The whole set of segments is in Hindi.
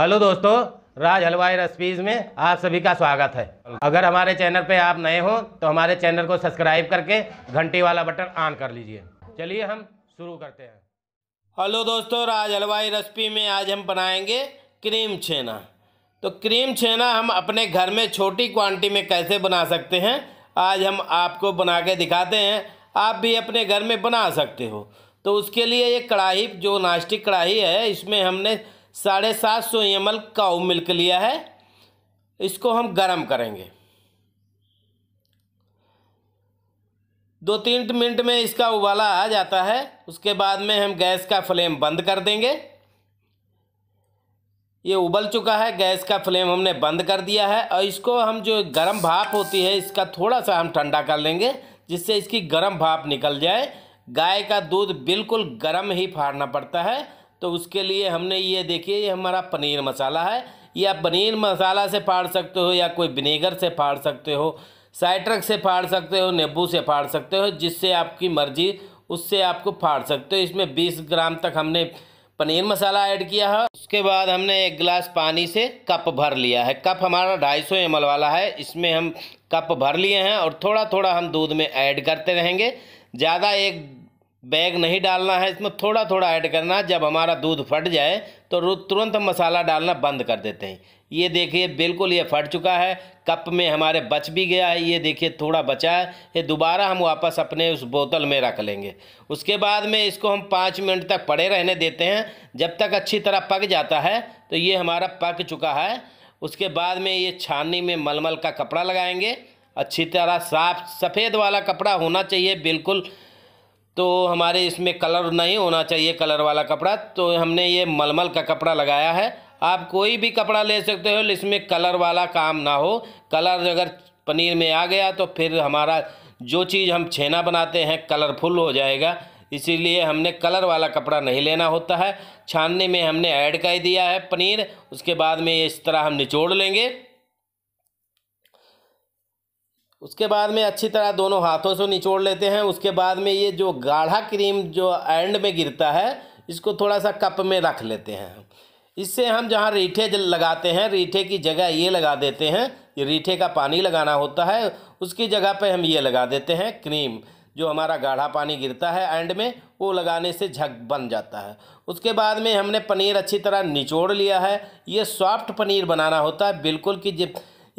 हेलो दोस्तों राज हलवाई रेसिपीज़ में आप सभी का स्वागत है अगर हमारे चैनल पे आप नए हो तो हमारे चैनल को सब्सक्राइब करके घंटी वाला बटन ऑन कर लीजिए चलिए हम शुरू करते हैं हेलो दोस्तों राज हलवाई रेसिपी में आज हम बनाएंगे क्रीम छेना तो क्रीम छेना हम अपने घर में छोटी क्वांटिटी में कैसे बना सकते हैं आज हम आपको बना के दिखाते हैं आप भी अपने घर में बना सकते हो तो उसके लिए ये कढ़ाई जो नास्टिक कढ़ाई है इसमें हमने साढ़े सात सौ एम एल काऊ मिल्क लिया है इसको हम गर्म करेंगे दो तीन मिनट में इसका उबाला आ जाता है उसके बाद में हम गैस का फ्लेम बंद कर देंगे ये उबल चुका है गैस का फ्लेम हमने बंद कर दिया है और इसको हम जो गर्म भाप होती है इसका थोड़ा सा हम ठंडा कर लेंगे जिससे इसकी गर्म भाप निकल जाए गाय का दूध बिल्कुल गर्म ही फाड़ना पड़ता है तो उसके लिए हमने ये देखिए ये हमारा पनीर मसाला है या आप पनीर मसाला से फाड़ सकते हो या कोई विनेगर से फाड़ सकते हो साइट्रक से फाड़ सकते हो नींबू से फाड़ सकते हो जिससे आपकी मर्जी उससे आपको फाड़ सकते हो इसमें बीस ग्राम तक हमने पनीर मसाला ऐड किया है उसके बाद हमने एक गिलास पानी से कप भर लिया है कप हमारा ढाई सौ एम वाला है इसमें हम कप भर लिए हैं और थोड़ा थोड़ा हम दूध में ऐड करते रहेंगे ज़्यादा एक बैग नहीं डालना है इसमें थोड़ा थोड़ा ऐड करना जब हमारा दूध फट जाए तो तुरंत मसाला डालना बंद कर देते हैं ये देखिए बिल्कुल ये फट चुका है कप में हमारे बच भी गया है ये देखिए थोड़ा बचा है ये दोबारा हम वापस अपने उस बोतल में रख लेंगे उसके बाद में इसको हम पाँच मिनट तक पड़े रहने देते हैं जब तक अच्छी तरह पक जाता है तो ये हमारा पक चुका है उसके बाद में ये छाननी में मलमल का कपड़ा लगाएंगे अच्छी तरह साफ सफ़ेद वाला कपड़ा होना चाहिए बिल्कुल तो हमारे इसमें कलर नहीं होना चाहिए कलर वाला कपड़ा तो हमने ये मलमल का कपड़ा लगाया है आप कोई भी कपड़ा ले सकते हो इसमें कलर वाला काम ना हो कलर अगर पनीर में आ गया तो फिर हमारा जो चीज़ हम छेना बनाते हैं कलरफुल हो जाएगा इसीलिए हमने कलर वाला कपड़ा नहीं लेना होता है छानने में हमने ऐड कर दिया है पनीर उसके बाद में इस तरह हम निचोड़ लेंगे उसके बाद में अच्छी तरह दोनों हाथों से निचोड़ लेते हैं उसके बाद में ये जो गाढ़ा क्रीम जो एंड में गिरता है इसको थोड़ा सा कप में रख लेते हैं इससे हम जहाँ रीठे लगाते हैं रीठे की जगह ये लगा देते हैं ये रीठे का पानी लगाना होता है उसकी जगह पे हम ये लगा देते हैं क्रीम जो हमारा गाढ़ा पानी गिरता है एंड में वो लगाने से झक बन जाता है उसके बाद में हमने पनीर अच्छी तरह निचोड़ लिया है ये सॉफ्ट पनीर बनाना होता है बिल्कुल कि जब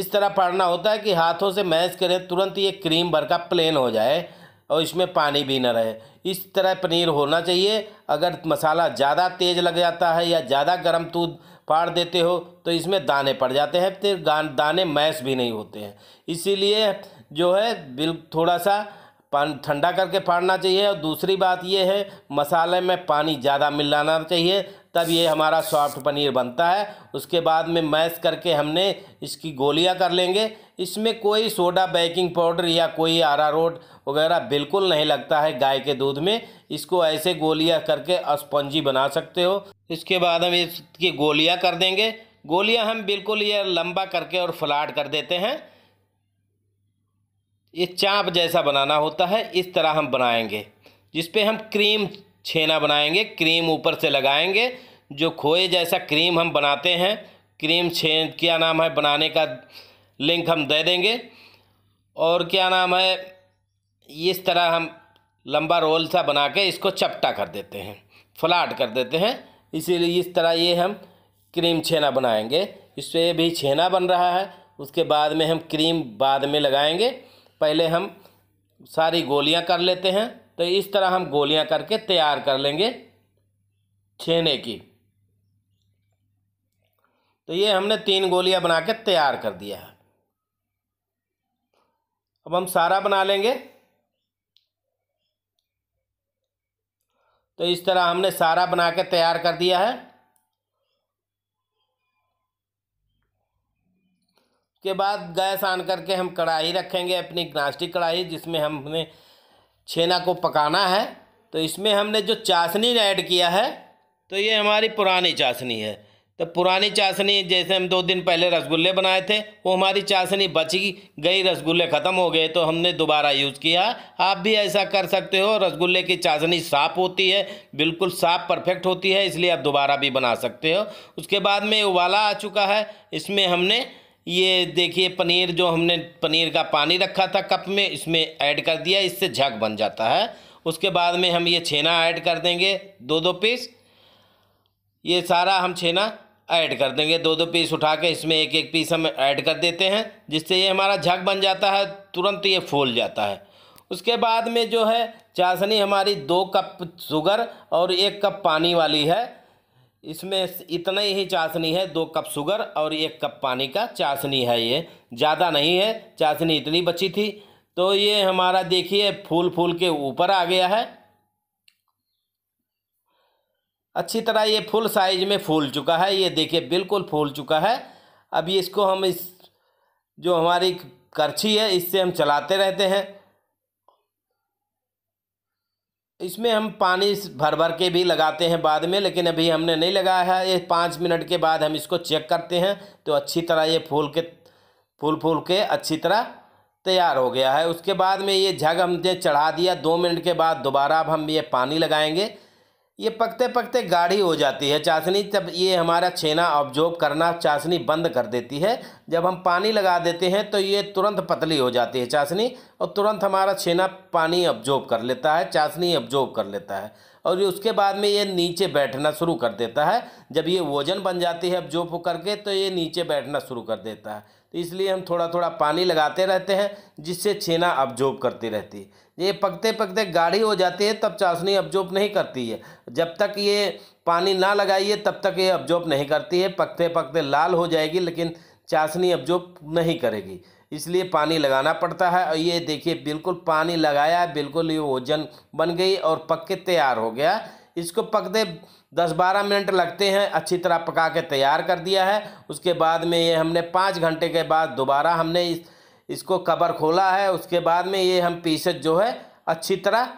इस तरह पढ़ना होता है कि हाथों से मैश करें तुरंत ये क्रीम भर का प्लेन हो जाए और इसमें पानी भी न रहे इस तरह पनीर होना चाहिए अगर मसाला ज़्यादा तेज़ लग जाता है या ज़्यादा गर्म दूध फाड़ देते हो तो इसमें दाने पड़ जाते हैं फिर दाने मैश भी नहीं होते हैं इसीलिए जो है बिल थोड़ा सा पानी ठंडा करके फाड़ना चाहिए और दूसरी बात ये है मसाले में पानी ज़्यादा मिलाना चाहिए तब ये हमारा सॉफ्ट पनीर बनता है उसके बाद में मैश करके हमने इसकी गोलियां कर लेंगे इसमें कोई सोडा बेकिंग पाउडर या कोई आरारोट वगैरह बिल्कुल नहीं लगता है गाय के दूध में इसको ऐसे गोलियां करके स्पंजी बना सकते हो इसके बाद हम इसकी गोलियाँ कर देंगे गोलियाँ हम बिल्कुल ये लंबा करके और फलाट कर देते हैं ये चाप जैसा बनाना होता है इस तरह हम बनाएंगे जिस पे हम क्रीम छेना बनाएंगे क्रीम ऊपर से लगाएंगे जो खोए जैसा क्रीम हम बनाते हैं क्रीम छेन क्या नाम है बनाने का लिंक हम दे देंगे और क्या नाम है इस तरह हम लंबा रोल सा बना के इसको चपटा कर देते हैं फ्लाट कर देते हैं इसीलिए इस तरह ये हम क्रीम छेना बनाएंगे इससे भी छेना बन रहा है उसके बाद में हम क्रीम बाद में लगाएंगे पहले हम सारी गोलियां कर लेते हैं तो इस तरह हम गोलियां करके तैयार कर लेंगे छेने की तो ये हमने तीन गोलियां बना के तैयार कर दिया है अब हम सारा बना लेंगे तो इस तरह हमने सारा बना के तैयार कर दिया है के बाद गैस आन करके हम कढ़ाई रखेंगे अपनी नास्टिक कढ़ाई जिसमें हमने छेना को पकाना है तो इसमें हमने जो चाशनी ऐड किया है तो ये हमारी पुरानी चाशनी है तो पुरानी चाशनी जैसे हम दो दिन पहले रसगुल्ले बनाए थे वो हमारी चाशनी बची गई रसगुल्ले ख़त्म हो गए तो हमने दोबारा यूज़ किया आप भी ऐसा कर सकते हो रसगुल्ले की चाशनी साफ़ होती है बिल्कुल साफ़ परफेक्ट होती है इसलिए आप दोबारा भी बना सकते हो उसके बाद में उबाला आ चुका है इसमें हमने ये देखिए पनीर जो हमने पनीर का पानी रखा था कप में इसमें ऐड कर दिया इससे झग बन जाता है उसके बाद में हम ये छेना ऐड कर देंगे दो दो पीस ये सारा हम छेना ऐड कर देंगे दो दो पीस उठा के इसमें एक एक पीस हम ऐड कर देते हैं जिससे ये हमारा झग बन जाता है तुरंत ये फूल जाता है उसके बाद में जो है चाशनी हमारी दो कप शुगर और एक कप पानी वाली है इसमें इतना ही चाशनी है दो कप शुगर और एक कप पानी का चाशनी है ये ज़्यादा नहीं है चाशनी इतनी बची थी तो ये हमारा देखिए फूल फूल के ऊपर आ गया है अच्छी तरह ये फुल साइज में फूल चुका है ये देखिए बिल्कुल फूल चुका है अब इसको हम इस जो हमारी करछी है इससे हम चलाते रहते हैं इसमें हम पानी भर भर के भी लगाते हैं बाद में लेकिन अभी हमने नहीं लगाया है ये पाँच मिनट के बाद हम इसको चेक करते हैं तो अच्छी तरह ये फूल के फूल फूल के अच्छी तरह तैयार हो गया है उसके बाद में ये झग हमने चढ़ा दिया दो मिनट के बाद दोबारा अब हम ये पानी लगाएंगे ये पकते पकते गाढ़ी हो जाती है चाशनी तब ये हमारा छेना ऑब्जॉर्ब करना चाशनी बंद कर देती है जब हम पानी लगा देते हैं तो ये तुरंत पतली हो जाती है चाशनी और तुरंत हमारा छेना पानी ऑब्जॉर्ब कर लेता है चाशनी ऑब्जॉर्ब कर लेता है और ये उसके बाद में ये नीचे बैठना शुरू कर देता है जब ये वजन बन जाती है होकर करके तो ये नीचे बैठना शुरू कर देता है तो इसलिए हम थोड़ा थोड़ा पानी लगाते रहते हैं जिससे छेना ऑब्जॉर्ब करती रहती है ये पकते पकते गाढ़ी हो जाती है तब चाशनी अब्जॉर्ब नहीं करती है जब तक ये पानी ना लगाइए तब तक ये अब्जॉर्ब नहीं करती है पकते पकते लाल हो जाएगी लेकिन चाशनी अब्जॉर्ब नहीं करेगी इसलिए पानी लगाना पड़ता है और ये देखिए बिल्कुल पानी लगाया बिल्कुल ये वजन बन गई और पक के तैयार हो गया इसको पकते दस बारह मिनट लगते हैं अच्छी तरह पका के तैयार कर दिया है उसके बाद में ये हमने पाँच घंटे के बाद दोबारा हमने इस इसको कवर खोला है उसके बाद में ये हम पीसेज जो है अच्छी तरह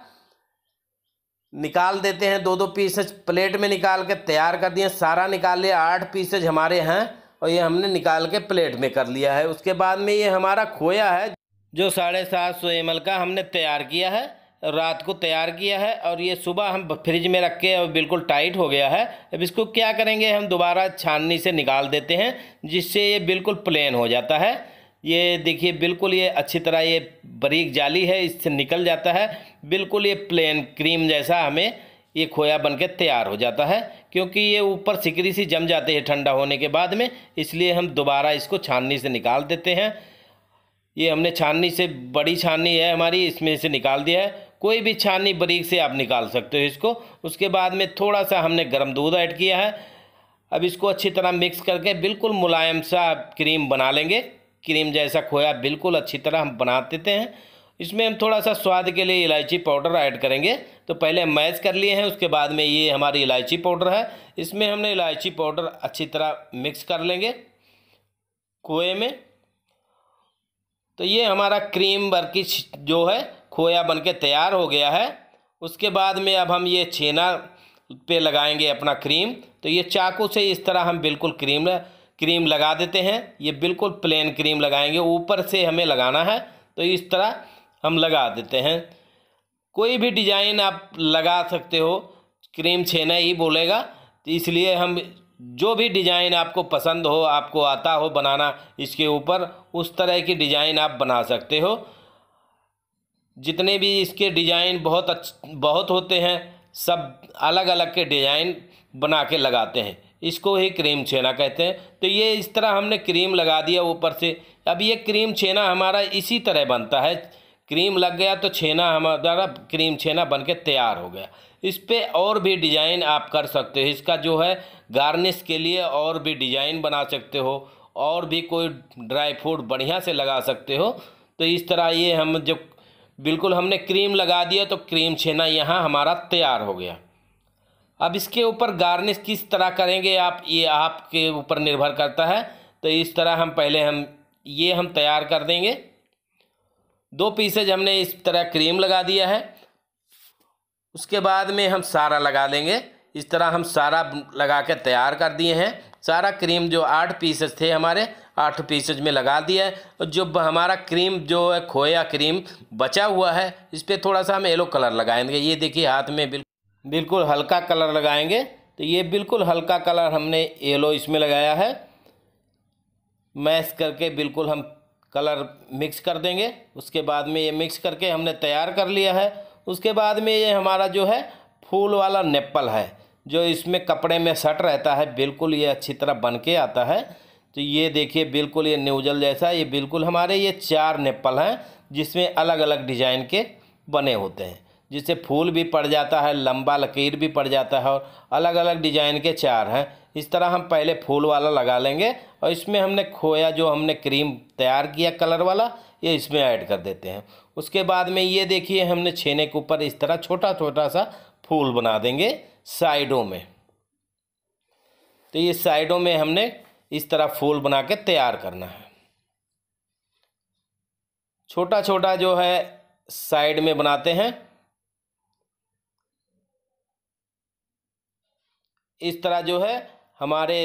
निकाल देते हैं दो दो पीसेज प्लेट में निकाल के तैयार कर दिए सारा निकाल लिया आठ पीसेज हमारे हैं और ये हमने निकाल के प्लेट में कर लिया है उसके बाद में ये हमारा खोया है जो साढ़े सात सौ एम का हमने तैयार किया है रात को तैयार किया है और ये सुबह हम फ्रिज में रख के और बिल्कुल टाइट हो गया है अब इसको क्या करेंगे हम दोबारा छाननी से निकाल देते हैं जिससे ये बिल्कुल प्लेन हो जाता है ये देखिए बिल्कुल ये अच्छी तरह ये बारीक जाली है इससे निकल जाता है बिल्कुल ये प्लेन क्रीम जैसा हमें ये खोया बन के तैयार हो जाता है क्योंकि ये ऊपर सिकरी सी जम जाती है ठंडा होने के बाद में इसलिए हम दोबारा इसको छाननी से निकाल देते हैं ये हमने छाननी से बड़ी छाननी है हमारी इसमें से निकाल दिया है कोई भी छाननी बरीक से आप निकाल सकते हो इसको उसके बाद में थोड़ा सा हमने गर्म दूध ऐड किया है अब इसको अच्छी तरह मिक्स करके बिल्कुल मुलायम सा क्रीम बना लेंगे क्रीम जैसा खोया बिल्कुल अच्छी तरह हम बना देते हैं इसमें हम थोड़ा सा स्वाद के लिए इलायची पाउडर ऐड करेंगे तो पहले हम मैश कर लिए हैं उसके बाद में ये हमारी इलायची पाउडर है इसमें हमने इलायची पाउडर अच्छी तरह मिक्स कर लेंगे खोए में तो ये हमारा क्रीम बर्की जो है खोया बन के तैयार हो गया है उसके बाद में अब हम ये छेना पे लगाएंगे अपना क्रीम तो ये चाकू से इस तरह हम बिल्कुल क्रीम क्रीम लगा देते हैं ये बिल्कुल प्लेन क्रीम लगाएंगे ऊपर से हमें लगाना है तो इस तरह हम लगा देते हैं कोई भी डिजाइन आप लगा सकते हो क्रीम छेना ही बोलेगा तो इसलिए हम जो भी डिज़ाइन आपको पसंद हो आपको आता हो बनाना इसके ऊपर उस तरह की डिज़ाइन आप बना सकते हो जितने भी इसके डिज़ाइन बहुत अच्छ बहुत होते हैं सब अलग अलग के डिज़ाइन बना के लगाते हैं इसको ही क्रीम छेना कहते हैं तो ये इस तरह हमने क्रीम लगा दिया ऊपर से अब ये क्रीम छेना हमारा इसी तरह बनता है क्रीम लग गया तो छेना हमारा क्रीम छेना बन के तैयार हो गया इस पर और भी डिज़ाइन आप कर सकते हो इसका जो है गार्निश के लिए और भी डिज़ाइन बना सकते हो और भी कोई ड्राई फ्रूट बढ़िया से लगा सकते हो तो इस तरह ये हम जब बिल्कुल हमने क्रीम लगा दिया तो क्रीम छेना यहाँ हमारा तैयार हो गया अब इसके ऊपर गार्निश किस तरह करेंगे आप ये आपके ऊपर निर्भर करता है तो इस तरह हम पहले हम ये हम तैयार कर देंगे दो पीसेज हमने इस तरह क्रीम लगा दिया है उसके बाद में हम सारा लगा देंगे इस तरह हम सारा लगा के तैयार कर दिए हैं सारा क्रीम जो आठ पीसेज थे हमारे आठ पीसेज में लगा दिया है और जो हमारा क्रीम जो है खोया क्रीम बचा हुआ है इस पर थोड़ा सा हम येलो कलर लगाएंगे ये देखिए हाथ में बिल्कुल बिल्कुल हल्का कलर लगाएंगे तो ये बिल्कुल हल्का कलर हमने येलो इसमें लगाया है मैश करके बिल्कुल हम कलर मिक्स कर देंगे उसके बाद में ये मिक्स करके हमने तैयार कर लिया है उसके बाद में ये हमारा जो है फूल वाला नेप्पल है जो इसमें कपड़े में सट रहता है बिल्कुल ये अच्छी तरह बन के आता है तो ये देखिए बिल्कुल ये न्यूजल जैसा ये बिल्कुल हमारे ये चार नेप्पल हैं जिसमें अलग अलग डिज़ाइन के बने होते हैं जिससे फूल भी पड़ जाता है लंबा लकीर भी पड़ जाता है और अलग अलग डिजाइन के चार हैं इस तरह हम पहले फूल वाला लगा लेंगे और इसमें हमने खोया जो हमने क्रीम तैयार किया कलर वाला ये इसमें ऐड कर देते हैं उसके बाद में ये देखिए हमने छेने के ऊपर इस तरह छोटा छोटा सा फूल बना देंगे साइडों में तो ये साइडों में हमने इस तरह फूल बना के तैयार करना है छोटा छोटा जो है साइड में बनाते हैं इस तरह जो है हमारे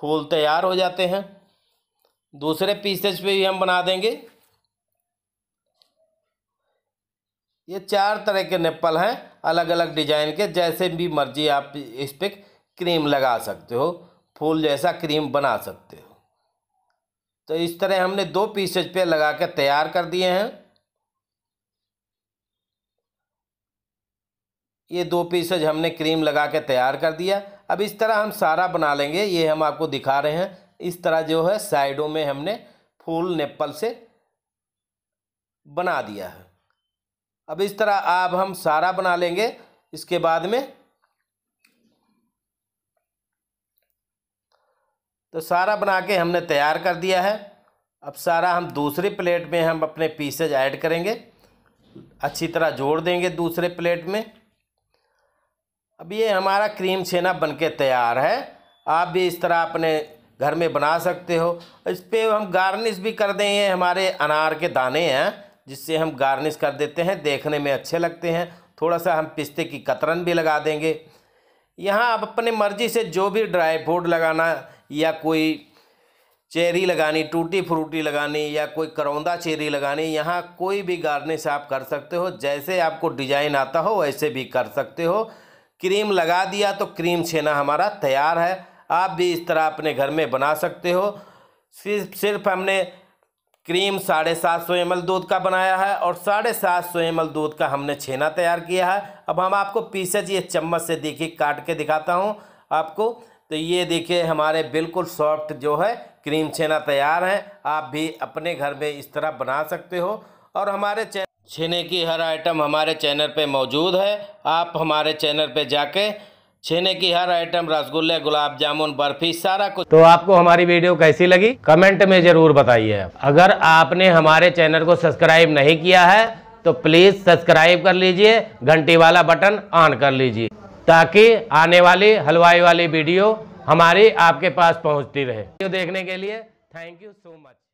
फूल तैयार हो जाते हैं दूसरे पीसेज पे भी हम बना देंगे ये चार तरह के निप्पल हैं अलग अलग डिजाइन के जैसे भी मर्जी आप इस पर क्रीम लगा सकते हो फूल जैसा क्रीम बना सकते हो तो इस तरह हमने दो पीसेज पे लगा कर तैयार कर दिए हैं ये दो पीसेज हमने क्रीम लगा के तैयार कर दिया अब इस तरह हम सारा बना लेंगे ये हम आपको दिखा रहे हैं इस तरह जो है साइडों में हमने फूल नेप्पल से बना दिया है अब इस तरह आप हम सारा बना लेंगे इसके बाद में तो सारा बना के हमने तैयार कर दिया है अब सारा हम दूसरे प्लेट में हम अपने पीसेज ऐड करेंगे अच्छी तरह जोड़ देंगे दूसरे प्लेट में अब ये हमारा क्रीम छेना बन के तैयार है आप भी इस तरह अपने घर में बना सकते हो इस पर हम गार्निश भी कर देंगे हमारे अनार के दाने हैं जिससे हम गार्निश कर देते हैं देखने में अच्छे लगते हैं थोड़ा सा हम पिस्ते की कतरन भी लगा देंगे यहाँ आप अपने मर्ज़ी से जो भी ड्राई फ्रूट लगाना या कोई चेरी लगानी टूटी फ्रूटी लगानी या कोई करौंदा चेरी लगानी यहाँ कोई भी गार्निश आप कर सकते हो जैसे आपको डिजाइन आता हो वैसे भी कर सकते हो क्रीम लगा दिया तो क्रीम छेना हमारा तैयार है आप भी इस तरह अपने घर में बना सकते हो सिर्फ सिर्फ हमने क्रीम साढ़े सात सौ एम दूध का बनाया है और साढ़े सात सौ एम दूध का हमने छेना तैयार किया है अब हम आपको पीसेज ये चम्मच से देखिए काट के दिखाता हूँ आपको तो ये देखिए हमारे बिल्कुल सॉफ्ट जो है क्रीम छेना तैयार है आप भी अपने घर में इस तरह बना सकते हो और हमारे चैनल छेने की हर आइटम हमारे चैनल पे मौजूद है आप हमारे चैनल पे जाके छेने की हर आइटम रसगुल्ले गुलाब जामुन बर्फी सारा कुछ तो आपको हमारी वीडियो कैसी लगी कमेंट में ज़रूर बताइए अगर आपने हमारे चैनल को सब्सक्राइब नहीं किया है तो प्लीज़ सब्सक्राइब कर लीजिए घंटी वाला बटन ऑन कर लीजिए ताकि आने वाली हलवाई वाली वीडियो हमारी आपके पास पहुंचती रहे वीडियो देखने के लिए थैंक यू सो मच